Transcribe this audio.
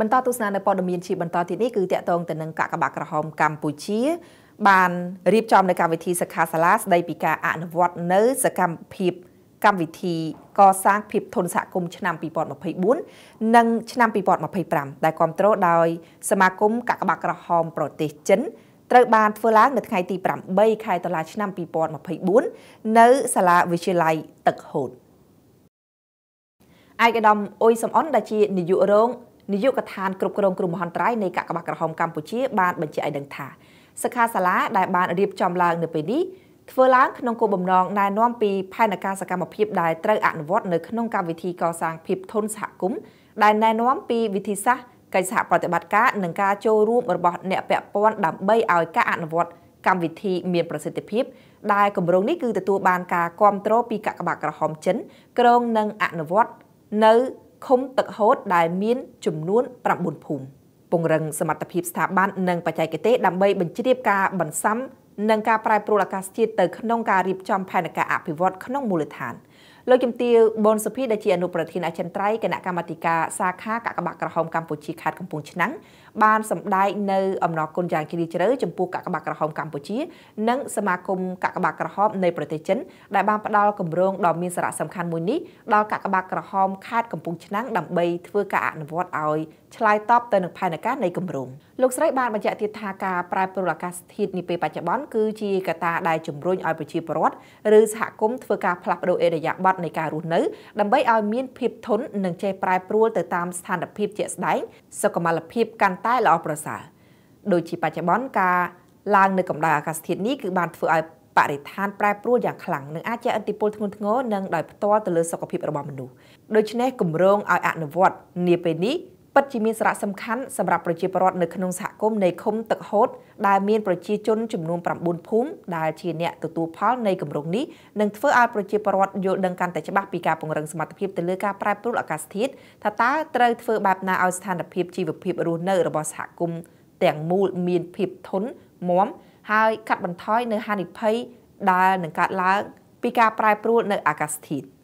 បន្តទស្សនានៅព័ត៌មានជាបន្តទៀតនេះគឺតកតងទៅនឹងកាកបាទក្រហមកម្ពុជាបានរៀបចំនៅកម្មវិធីសិក្ខាសាលាស្ដីពីការអនុវត្តនៅ សកម្មភាពកម្មវិធីកសាងភាពធនសហគមន៍ឆ្នាំ2024និងឆ្នាំ2025ដែលគ្រប់គ្រងដោយសមាគមកាកបាទក្រហមប្រទេសចិនត្រូវបានធ្វើឡើងនៅថ្ងៃទី8ខែតុលាឆ្នាំ2024នៅសាលាវិទ្យាល័យទឹកហូតឯកឧត្តមអ៊ុយសំអនដែលជានាយករងនាយកដ្ឋានគ្រប់គ្រងគ្រោះមហន្តរាយនៃកាកបាទក្រហមកម្ពុជាបានបញ្ជាក់ឲ្យដឹងថាសិក្ខាសាលាដែលបានរៀបចំឡើងនៅពេលនេះធ្វើឡើងក្នុងគោលបំណងណែនាំពីផែនការសកម្មភាពដែលត្រូវអនុវត្តនៅក្នុងកម្មវិធីកសាងភាពធន់សហគមន៍ដែលណែនាំពីវិធីសាស្ត្រកិច្ចសហប្រតិបត្តិការនិងការចូលរួមរបស់អ្នកពាក់ព័ន្ធដើម្បីឲ្យការអនុវត្តកម្មវិធីមានប្រសិទ្ធភាពដែលគម្រោងនេះគឺទទួលបានការគ្រប់គ្រងពីកាកបាទក្រហមចិនក្រងនិងអនុវត្តនៅឃុំទឹកហូតដែលមានចំនួន9ភូមិពង្រឹងសមត្ថភាពស្ថាប័ននិងបច្ចេកទេសដើម្បីបញ្ជ្រាបការបន្សាំនិងការប្រែប្រួលអាកាសធាតុទៅក្នុងការរៀបចំផែនការអភិវឌ្ឍក្នុងមូលដ្ឋាន។លោកជំទាវប៊ុនសុភីដែលជាអនុប្រធានអចិន្ត្រៃយ៍គណៈកម្មាធិការសាខាកាកបៈក្រហមកម្ពុជាខេត្តកំពង់ឆ្នាំងបានសម្ដែងនៅអំណរគុណយ៉ាងជ្រាលជ្រៅចំពោះកាកបៈក្រហមកម្ពុជានិងសមាគមកាកបៈក្រហមនៃប្រទេសចិនដែលបានផ្ដល់គម្រោងដ៏មានសារៈសំខាន់មួយនេះដល់កាកបៈក្រហមខេត្តកំពង់ឆ្នាំងដើម្បីធ្វើការអនុវត្តឲ្យឆ្លើយតបទៅនឹងផែនការនៃគម្រោងលោកស្រីបានបញ្ជាក់ទៀតថាការប្រែប្រួលអាកាសធាតុនាពេលបច្ចុប្បន្នគឺជាកត្តាដែលជំរុញឲ្យប្រជាពលរដ្ឋឬសហគមន៍ធ្វើការផ្លាស់ប្ដូរអេរយាយាប័ត្រនៃការរស់នៅដើម្បីឲ្យមានភាពធន់និងចេះប្រែប្រួលទៅតាមស្ថានភាពជាក់ស្ដែងសុខុមាលភាព កាន់តែល្អប្រសើរដូចជាបច្ចុប្បន្នការឡើងនៅកម្ដៅអាកាសធាតុនេះគឺបានធ្វើឲ្យបរិស្ថានប្រែប្រួលយ៉ាងខ្លាំងនិងអាចជះឥទ្ធិពលធ្ងន់ធ្ងរនិងដោយផ្ទាល់ទៅលើសុខភាពរបស់មនុស្សដូច្នេះគម្រោងឲ្យអនុវត្តនាពេលនេះពិតជាមានសារៈសំខាន់សម្រាប់ប្រជាពលរដ្ឋនៅក្នុងសហគមន៍នៃឃុំទឹកហូតដែលមានប្រជាជនចំនួន9ភូមិដែលជាអ្នកទទួលផលនៃគម្រោងនេះនឹងធ្វើឲ្យប្រជាពលរដ្ឋយល់ដឹងកាន់តែច្បាស់ពីការពង្រឹងសមត្ថភាពទៅលើការប្រែប្រួលអាកាសធាតុថាតើត្រូវធ្វើបែបណាឲ្យស្ថានភាពជីវភាពរស់នៅរបស់សហគមន៍ទាំងមូលមានភាពធន់មាំហើយកាត់បន្ថយនៅហានិភ័យដែលនឹងកើតឡើងពីការប្រែប្រួលនៅអាកាសធាតុ